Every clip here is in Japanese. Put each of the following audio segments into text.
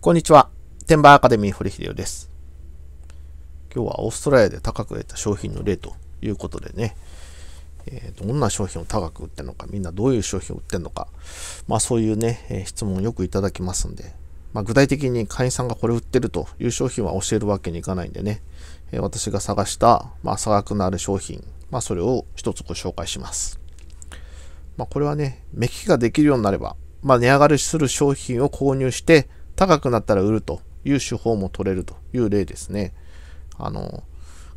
こんにちは。テンバーアカデミー堀秀夫です。今日はオーストラリアで高く売れた商品の例ということでね、えー、どんな商品を高く売ってるのか、みんなどういう商品を売ってるのか、まあそういうね、えー、質問をよくいただきますんで、まあ、具体的に会員さんがこれ売ってるという商品は教えるわけにいかないんでね、えー、私が探した、まあ、差額のある商品、まあそれを一つご紹介します。まあこれはね、目利きができるようになれば、まあ値上がりする商品を購入して、高くなったら売るという手法も取れるという例ですね。あの、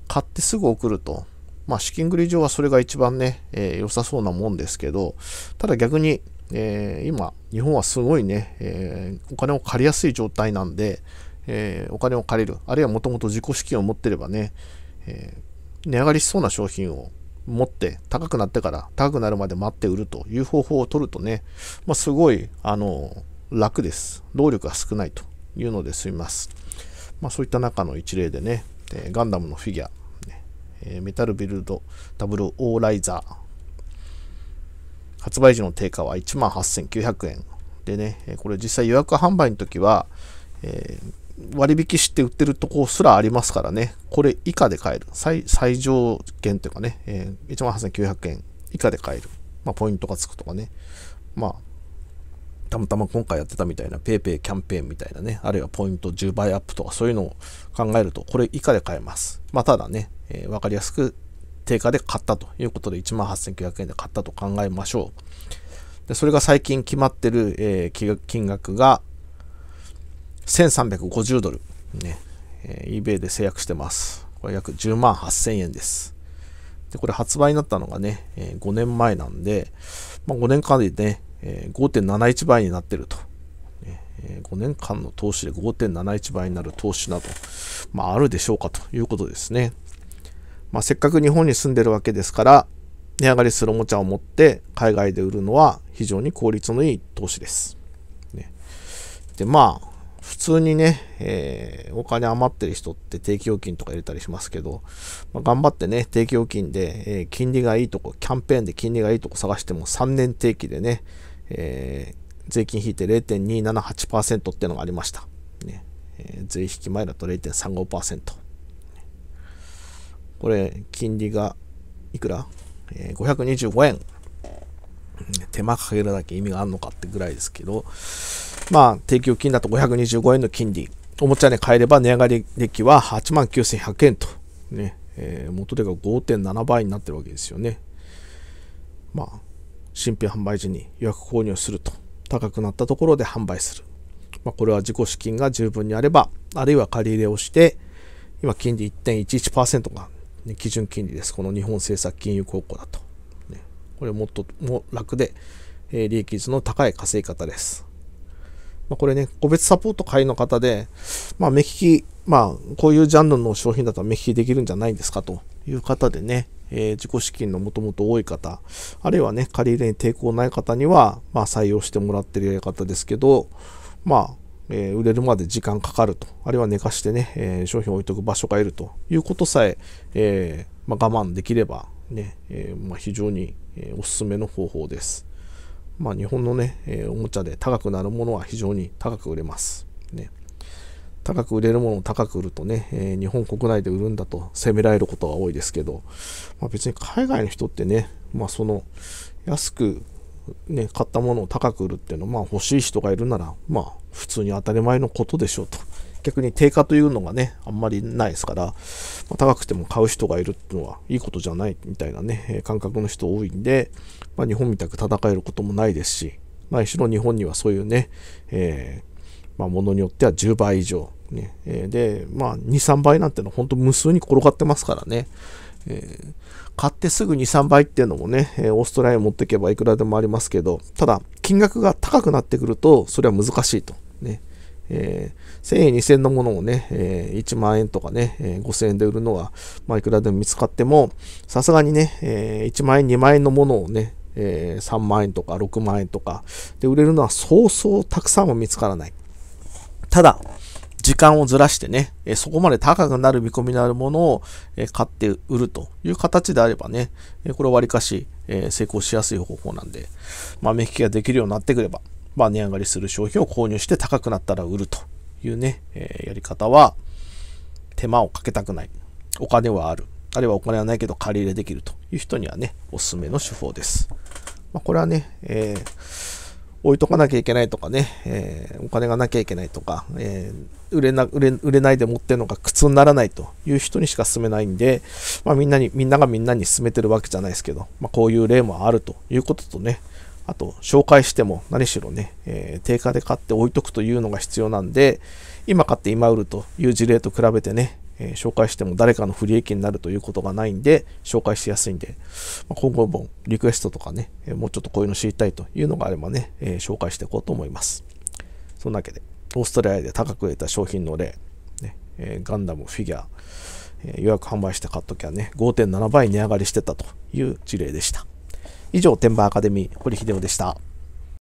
買ってすぐ送ると。まあ、資金繰り上はそれが一番ね、えー、良さそうなもんですけど、ただ逆に、えー、今、日本はすごいね、えー、お金を借りやすい状態なんで、えお金を借りる、あるいはもともと自己資金を持ってればね、え値上がりしそうな商品を持って高くなってから高くなるまで待って売るという方法を取るとね、まあ、すごいあの楽です。動力が少ないというので済みます。まあ、そういった中の一例でね、えガンダムのフィギュア、えメタルビルドダブルオーライザー、発売時の定価は18,900円。でね、これ実際予約販売の時は、えー、割引して売ってるとこすらありますからね、これ以下で買える。最最上限というかね、えー、18,900円以下で買える。まあ、ポイントがつくとかね。まあ、たまたま今回やってたみたいな PayPay キャンペーンみたいなね、あるいはポイント10倍アップとかそういうのを考えると、これ以下で買えます。まあ、ただね、えー、わかりやすく定価で買ったということで、18,900円で買ったと考えましょう。でそれが最近決まってる、えー、金額が1350ドル。ね、えー、eBay で制約してます。これ約10万8000円です。で、これ発売になったのがね、えー、5年前なんで、まあ、5年間でね、え5.71倍になってると。え5年間の投資で5.71倍になる投資など、まあ、あるでしょうかということですね。まあ、せっかく日本に住んでるわけですから、値上がりするおもちゃを持って海外で売るのは非常に効率のいい投資です。ね、で、まあ、普通にね、えー、お金余ってる人って定期預金とか入れたりしますけど、まあ、頑張ってね、定期預金で、えー、金利がいいとこ、キャンペーンで金利がいいとこ探しても3年定期でね、えー、税金引いて0.278%っていうのがありました。ねえー、税引き前だと0.35%。これ、金利がいくら、えー、?525 円。手間かけるだけ意味があるのかってぐらいですけど、まあ、提供金だと525円の金利。おもちゃに変えれば値上がり歴は8万9100円と、ね、えー、元手が5.7倍になってるわけですよね。まあ、新品販売時に予約購入すると、高くなったところで販売する。まあ、これは自己資金が十分にあれば、あるいは借り入れをして、今、金利1.11%が、ね、基準金利です。この日本政策金融高校だと。ね、これもっとも楽で、えー、利益率の高い稼ぎ方です。まあ、これね、個別サポート会の方で、まあ、目利き、まあ、こういうジャンルの商品だと目利きできるんじゃないんですかという方でね、えー、自己資金のもともと多い方、あるいはね、借り入れに抵抗ない方には、まあ、採用してもらってるやり方ですけど、まあ、えー、売れるまで時間かかると、あるいは寝かしてね、えー、商品を置いとく場所がいるということさええー、まあ、我慢できればね、えまあ、非常におすすめの方法です。まあ、日本のね、えー、おもちゃで高くなるものは非常に高く売れます。ね、高く売れるものを高く売るとね、えー、日本国内で売るんだと責められることが多いですけど、まあ、別に海外の人ってね、まあ、その安く、ね、買ったものを高く売るっていうのは、まあ、欲しい人がいるなら、まあ、普通に当たり前のことでしょうと。逆に低下というのがね、あんまりないですから、まあ、高くても買う人がいるっていうのはいいことじゃないみたいなね、え感覚の人多いんで、まあ、日本みたく戦えることもないですし、あ、しろ日本にはそういうね、えー、まあ、ものによっては10倍以上、ね、えー、で、まあ、2、3倍なんてのは本当無数に転がってますからね、えー、買ってすぐ2、3倍っていうのもね、えー、オーストラリアに持っていけばいくらでもありますけど、ただ、金額が高くなってくると、それは難しいと。ね。えー、1000円、2000円のものをね、えー、1万円とかね、えー、5000円で売るのは、まあ、いくらでも見つかっても、さすがにね、えー、1万円、2万円のものをね、えー、3万円とか6万円とかで売れるのはそうそうたくさんは見つからない。ただ、時間をずらしてね、えそこまで高くなる見込みのあるものを、え買って売るという形であればね、えこれはわりかし、え成功しやすい方法なんで、まあ、目利きができるようになってくれば、まあ、値上がりする商品を購入して高くなったら売るというね、えー、やり方は、手間をかけたくない。お金はある。あるいはお金はないけど借り入れできるという人にはね、おすすめの手法です。まあ、これはね、えー、置いとかなきゃいけないとかね、えー、お金がなきゃいけないとか、えー、売れな売れ、売れないで持ってるのが苦痛にならないという人にしか勧めないんで、まあ、みんなに、みんながみんなに勧めてるわけじゃないですけど、まあ、こういう例もあるということとね、あと、紹介しても何しろね、えー、定価で買って置いとくというのが必要なんで、今買って今売るという事例と比べてね、えー、紹介しても誰かの不利益になるということがないんで、紹介しやすいんで、まあ、今後もリクエストとかね、えー、もうちょっとこういうの知りたいというのがあればね、え紹介していこうと思います。そんなわけで、オーストラリアで高く売れた商品の例、ねえガンダム、フィギュア、え予約販売して買っときゃね、5.7倍値上がりしてたという事例でした。以上、天馬アカデミー、堀秀夫でした。